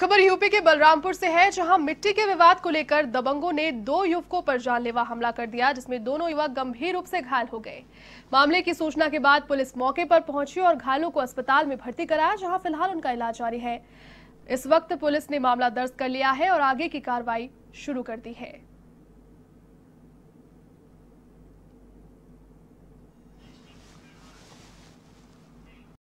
खबर यूपी के बलरामपुर से है जहां मिट्टी के विवाद को लेकर दबंगों ने दो युवकों पर जानलेवा हमला कर दिया जिसमें दोनों युवक गंभीर रूप से घायल हो गए मामले की सूचना के बाद पुलिस मौके पर पहुंची और घायलों को अस्पताल में भर्ती कराया जहां फिलहाल उनका इलाज जारी है इस वक्त पुलिस ने मामला दर्ज कर लिया है और आगे की कार्रवाई शुरू कर दी है